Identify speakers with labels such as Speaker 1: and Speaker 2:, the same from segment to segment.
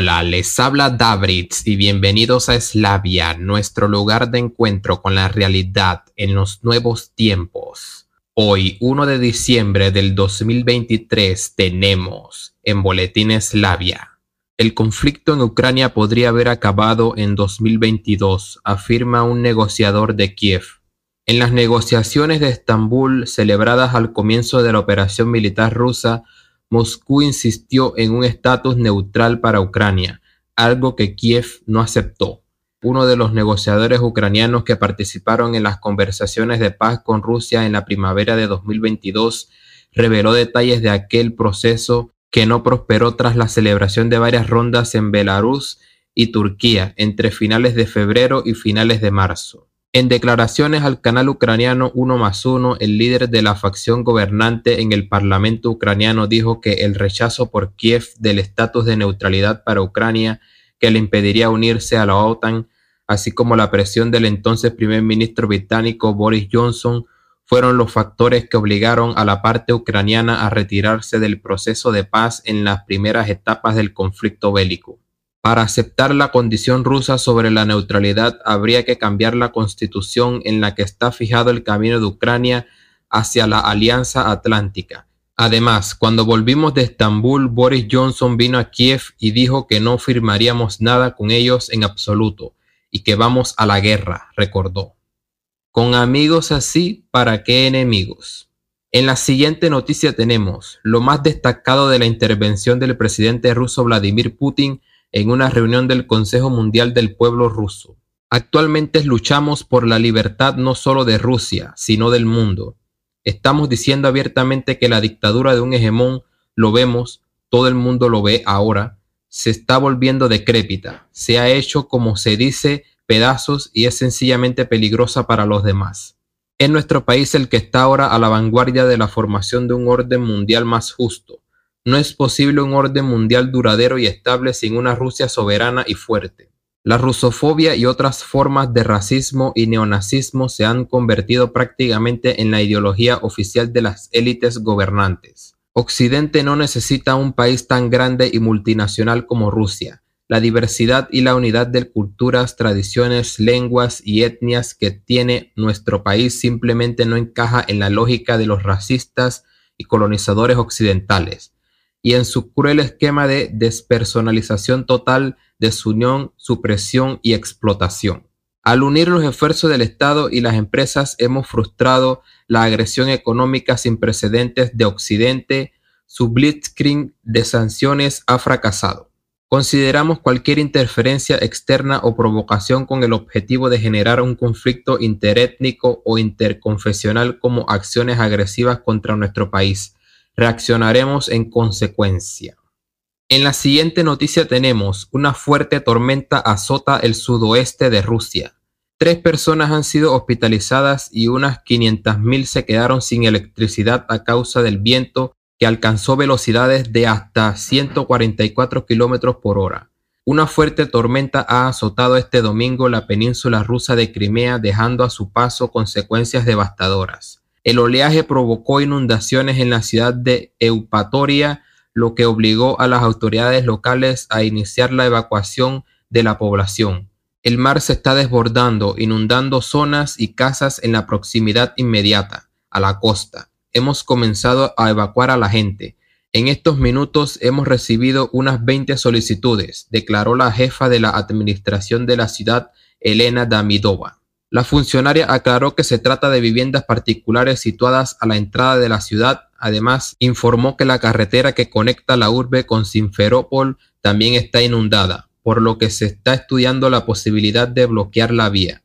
Speaker 1: Hola, les habla Davritz y bienvenidos a Eslavia, nuestro lugar de encuentro con la realidad en los nuevos tiempos. Hoy, 1 de diciembre del 2023, tenemos en Boletín Eslavia. El conflicto en Ucrania podría haber acabado en 2022, afirma un negociador de Kiev. En las negociaciones de Estambul celebradas al comienzo de la operación militar rusa, Moscú insistió en un estatus neutral para Ucrania, algo que Kiev no aceptó. Uno de los negociadores ucranianos que participaron en las conversaciones de paz con Rusia en la primavera de 2022 reveló detalles de aquel proceso que no prosperó tras la celebración de varias rondas en Belarus y Turquía entre finales de febrero y finales de marzo. En declaraciones al canal ucraniano 1 más Uno, el líder de la facción gobernante en el Parlamento ucraniano dijo que el rechazo por Kiev del estatus de neutralidad para Ucrania que le impediría unirse a la OTAN, así como la presión del entonces primer ministro británico Boris Johnson, fueron los factores que obligaron a la parte ucraniana a retirarse del proceso de paz en las primeras etapas del conflicto bélico. Para aceptar la condición rusa sobre la neutralidad habría que cambiar la constitución en la que está fijado el camino de Ucrania hacia la Alianza Atlántica. Además, cuando volvimos de Estambul, Boris Johnson vino a Kiev y dijo que no firmaríamos nada con ellos en absoluto y que vamos a la guerra, recordó. Con amigos así, ¿para qué enemigos? En la siguiente noticia tenemos, lo más destacado de la intervención del presidente ruso Vladimir Putin en una reunión del Consejo Mundial del Pueblo Ruso. Actualmente luchamos por la libertad no solo de Rusia, sino del mundo. Estamos diciendo abiertamente que la dictadura de un hegemón, lo vemos, todo el mundo lo ve ahora, se está volviendo decrépita, se ha hecho como se dice pedazos y es sencillamente peligrosa para los demás. Es nuestro país el que está ahora a la vanguardia de la formación de un orden mundial más justo, no es posible un orden mundial duradero y estable sin una Rusia soberana y fuerte. La rusofobia y otras formas de racismo y neonazismo se han convertido prácticamente en la ideología oficial de las élites gobernantes. Occidente no necesita un país tan grande y multinacional como Rusia. La diversidad y la unidad de culturas, tradiciones, lenguas y etnias que tiene nuestro país simplemente no encaja en la lógica de los racistas y colonizadores occidentales y en su cruel esquema de despersonalización total, desunión, supresión y explotación. Al unir los esfuerzos del Estado y las empresas hemos frustrado la agresión económica sin precedentes de Occidente, su blitzkrieg de sanciones ha fracasado. Consideramos cualquier interferencia externa o provocación con el objetivo de generar un conflicto interétnico o interconfesional como acciones agresivas contra nuestro país reaccionaremos en consecuencia. En la siguiente noticia tenemos una fuerte tormenta azota el sudoeste de Rusia. Tres personas han sido hospitalizadas y unas 500.000 se quedaron sin electricidad a causa del viento que alcanzó velocidades de hasta 144 kilómetros por hora. Una fuerte tormenta ha azotado este domingo la península rusa de Crimea, dejando a su paso consecuencias devastadoras. El oleaje provocó inundaciones en la ciudad de Eupatoria, lo que obligó a las autoridades locales a iniciar la evacuación de la población. El mar se está desbordando, inundando zonas y casas en la proximidad inmediata, a la costa. Hemos comenzado a evacuar a la gente. En estos minutos hemos recibido unas 20 solicitudes, declaró la jefa de la administración de la ciudad, Elena Damidova. La funcionaria aclaró que se trata de viviendas particulares situadas a la entrada de la ciudad. Además, informó que la carretera que conecta la urbe con Sinferopol también está inundada, por lo que se está estudiando la posibilidad de bloquear la vía.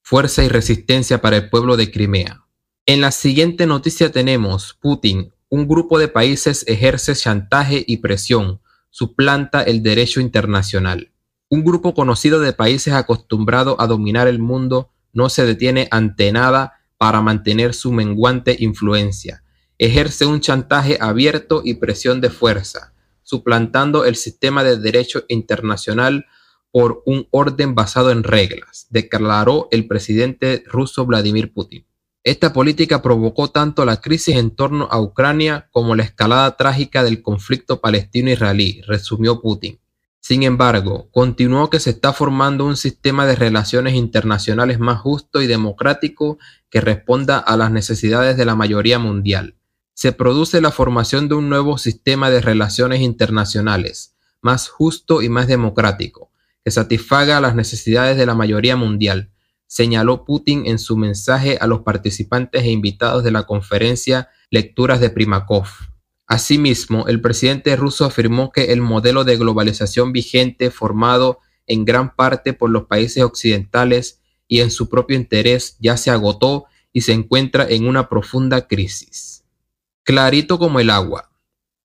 Speaker 1: Fuerza y resistencia para el pueblo de Crimea. En la siguiente noticia tenemos Putin. Un grupo de países ejerce chantaje y presión. Suplanta el derecho internacional. Un grupo conocido de países acostumbrado a dominar el mundo no se detiene ante nada para mantener su menguante influencia. Ejerce un chantaje abierto y presión de fuerza, suplantando el sistema de derecho internacional por un orden basado en reglas, declaró el presidente ruso Vladimir Putin. Esta política provocó tanto la crisis en torno a Ucrania como la escalada trágica del conflicto palestino-israelí, resumió Putin. Sin embargo, continuó que se está formando un sistema de relaciones internacionales más justo y democrático que responda a las necesidades de la mayoría mundial. Se produce la formación de un nuevo sistema de relaciones internacionales, más justo y más democrático, que satisfaga las necesidades de la mayoría mundial, señaló Putin en su mensaje a los participantes e invitados de la conferencia Lecturas de Primakov. Asimismo, el presidente ruso afirmó que el modelo de globalización vigente, formado en gran parte por los países occidentales y en su propio interés, ya se agotó y se encuentra en una profunda crisis. Clarito como el agua.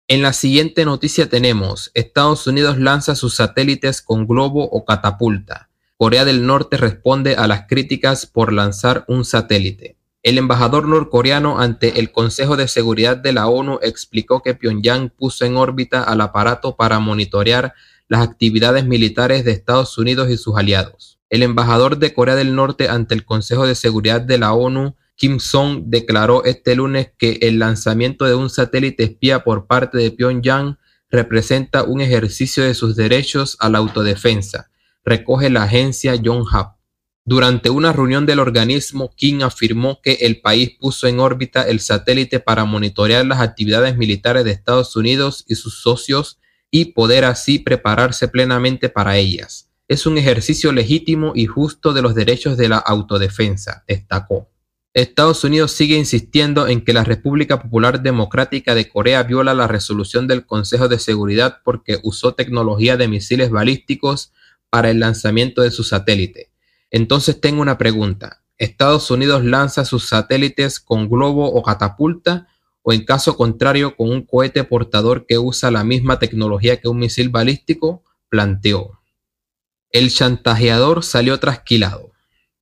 Speaker 1: En la siguiente noticia tenemos, Estados Unidos lanza sus satélites con globo o catapulta. Corea del Norte responde a las críticas por lanzar un satélite. El embajador norcoreano ante el Consejo de Seguridad de la ONU explicó que Pyongyang puso en órbita al aparato para monitorear las actividades militares de Estados Unidos y sus aliados. El embajador de Corea del Norte ante el Consejo de Seguridad de la ONU, Kim Song, declaró este lunes que el lanzamiento de un satélite espía por parte de Pyongyang representa un ejercicio de sus derechos a la autodefensa, recoge la agencia Yonhap. Durante una reunión del organismo, King afirmó que el país puso en órbita el satélite para monitorear las actividades militares de Estados Unidos y sus socios y poder así prepararse plenamente para ellas. Es un ejercicio legítimo y justo de los derechos de la autodefensa, destacó. Estados Unidos sigue insistiendo en que la República Popular Democrática de Corea viola la resolución del Consejo de Seguridad porque usó tecnología de misiles balísticos para el lanzamiento de su satélite. Entonces tengo una pregunta. ¿Estados Unidos lanza sus satélites con globo o catapulta o en caso contrario con un cohete portador que usa la misma tecnología que un misil balístico? Planteó. El chantajeador salió trasquilado.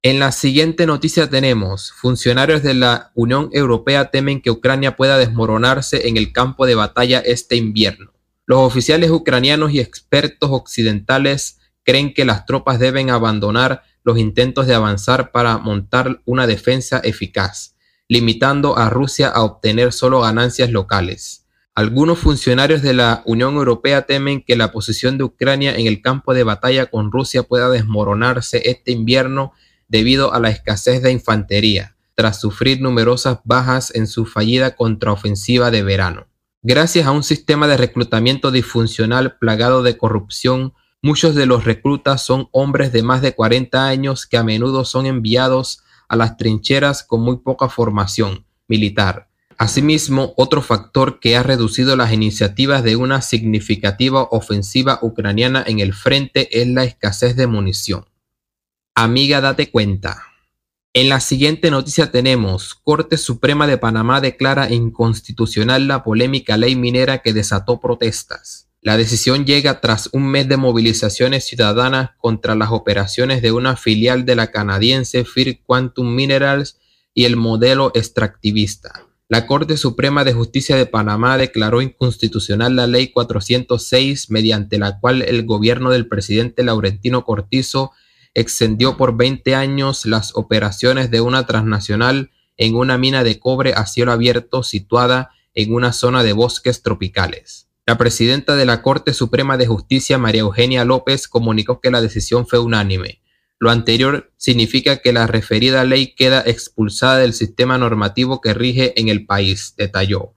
Speaker 1: En la siguiente noticia tenemos, funcionarios de la Unión Europea temen que Ucrania pueda desmoronarse en el campo de batalla este invierno. Los oficiales ucranianos y expertos occidentales creen que las tropas deben abandonar los intentos de avanzar para montar una defensa eficaz, limitando a Rusia a obtener solo ganancias locales. Algunos funcionarios de la Unión Europea temen que la posición de Ucrania en el campo de batalla con Rusia pueda desmoronarse este invierno debido a la escasez de infantería, tras sufrir numerosas bajas en su fallida contraofensiva de verano. Gracias a un sistema de reclutamiento disfuncional plagado de corrupción, Muchos de los reclutas son hombres de más de 40 años que a menudo son enviados a las trincheras con muy poca formación militar. Asimismo, otro factor que ha reducido las iniciativas de una significativa ofensiva ucraniana en el frente es la escasez de munición. Amiga, date cuenta. En la siguiente noticia tenemos, Corte Suprema de Panamá declara inconstitucional la polémica ley minera que desató protestas. La decisión llega tras un mes de movilizaciones ciudadanas contra las operaciones de una filial de la canadiense Fir Quantum Minerals y el modelo extractivista. La Corte Suprema de Justicia de Panamá declaró inconstitucional la Ley 406, mediante la cual el gobierno del presidente Laurentino Cortizo extendió por 20 años las operaciones de una transnacional en una mina de cobre a cielo abierto situada en una zona de bosques tropicales. La presidenta de la Corte Suprema de Justicia, María Eugenia López, comunicó que la decisión fue unánime. Lo anterior significa que la referida ley queda expulsada del sistema normativo que rige en el país, detalló.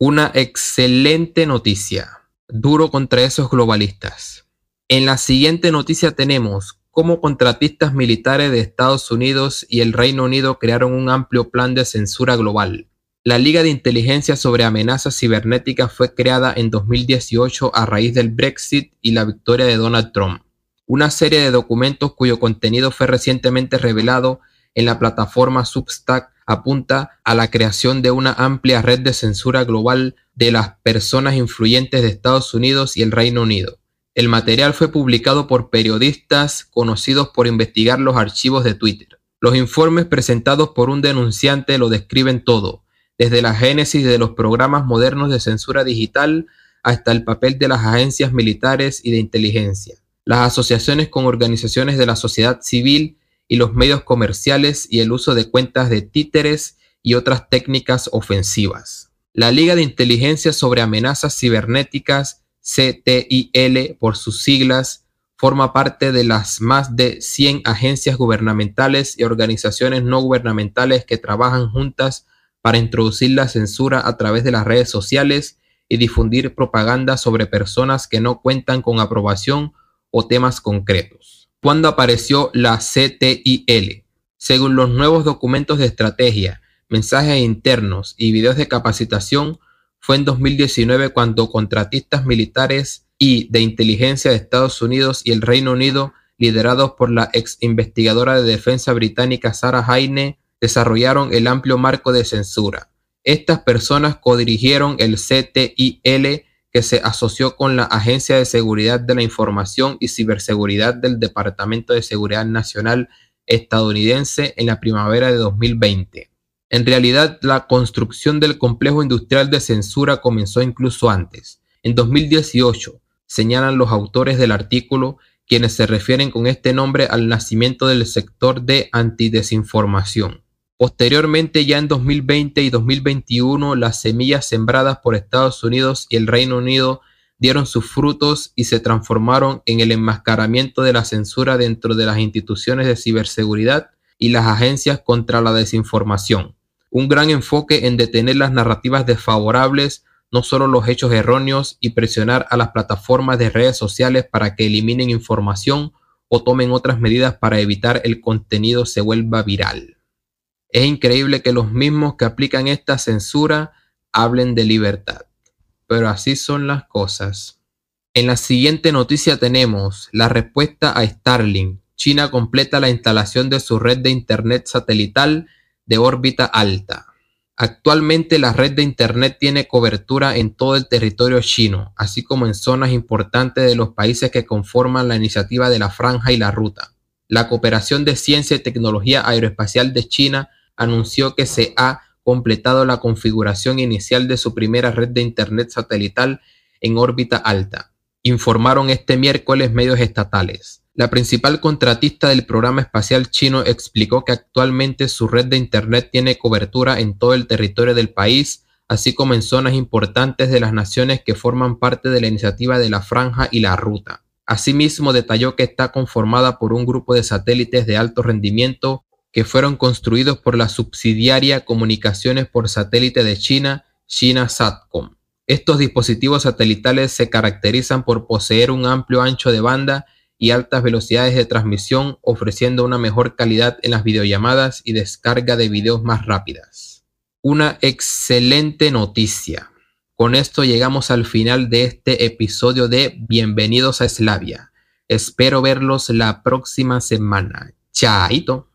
Speaker 1: Una excelente noticia. Duro contra esos globalistas. En la siguiente noticia tenemos cómo contratistas militares de Estados Unidos y el Reino Unido crearon un amplio plan de censura global. La Liga de Inteligencia sobre Amenazas Cibernéticas fue creada en 2018 a raíz del Brexit y la victoria de Donald Trump. Una serie de documentos cuyo contenido fue recientemente revelado en la plataforma Substack apunta a la creación de una amplia red de censura global de las personas influyentes de Estados Unidos y el Reino Unido. El material fue publicado por periodistas conocidos por investigar los archivos de Twitter. Los informes presentados por un denunciante lo describen todo, desde la génesis de los programas modernos de censura digital hasta el papel de las agencias militares y de inteligencia, las asociaciones con organizaciones de la sociedad civil y los medios comerciales y el uso de cuentas de títeres y otras técnicas ofensivas. La Liga de Inteligencia sobre Amenazas Cibernéticas, CTIL por sus siglas, forma parte de las más de 100 agencias gubernamentales y organizaciones no gubernamentales que trabajan juntas para introducir la censura a través de las redes sociales y difundir propaganda sobre personas que no cuentan con aprobación o temas concretos. ¿Cuándo apareció la CTIL? Según los nuevos documentos de estrategia, mensajes internos y videos de capacitación, fue en 2019 cuando contratistas militares y de inteligencia de Estados Unidos y el Reino Unido, liderados por la ex investigadora de defensa británica Sarah Hayne, desarrollaron el amplio marco de censura. Estas personas codirigieron el CTIL que se asoció con la Agencia de Seguridad de la Información y Ciberseguridad del Departamento de Seguridad Nacional estadounidense en la primavera de 2020. En realidad, la construcción del complejo industrial de censura comenzó incluso antes, en 2018, señalan los autores del artículo, quienes se refieren con este nombre al nacimiento del sector de antidesinformación. Posteriormente, ya en 2020 y 2021, las semillas sembradas por Estados Unidos y el Reino Unido dieron sus frutos y se transformaron en el enmascaramiento de la censura dentro de las instituciones de ciberseguridad y las agencias contra la desinformación. Un gran enfoque en detener las narrativas desfavorables, no solo los hechos erróneos, y presionar a las plataformas de redes sociales para que eliminen información o tomen otras medidas para evitar el contenido se vuelva viral. Es increíble que los mismos que aplican esta censura hablen de libertad. Pero así son las cosas. En la siguiente noticia tenemos la respuesta a Starlink. China completa la instalación de su red de Internet satelital de órbita alta. Actualmente la red de Internet tiene cobertura en todo el territorio chino, así como en zonas importantes de los países que conforman la iniciativa de la franja y la ruta. La cooperación de ciencia y tecnología aeroespacial de China anunció que se ha completado la configuración inicial de su primera red de Internet satelital en órbita alta, informaron este miércoles medios estatales. La principal contratista del programa espacial chino explicó que actualmente su red de Internet tiene cobertura en todo el territorio del país, así como en zonas importantes de las naciones que forman parte de la iniciativa de la Franja y la Ruta. Asimismo, detalló que está conformada por un grupo de satélites de alto rendimiento que fueron construidos por la subsidiaria Comunicaciones por Satélite de China, China Satcom. Estos dispositivos satelitales se caracterizan por poseer un amplio ancho de banda y altas velocidades de transmisión, ofreciendo una mejor calidad en las videollamadas y descarga de videos más rápidas. Una excelente noticia. Con esto llegamos al final de este episodio de Bienvenidos a Eslavia. Espero verlos la próxima semana. Chaito.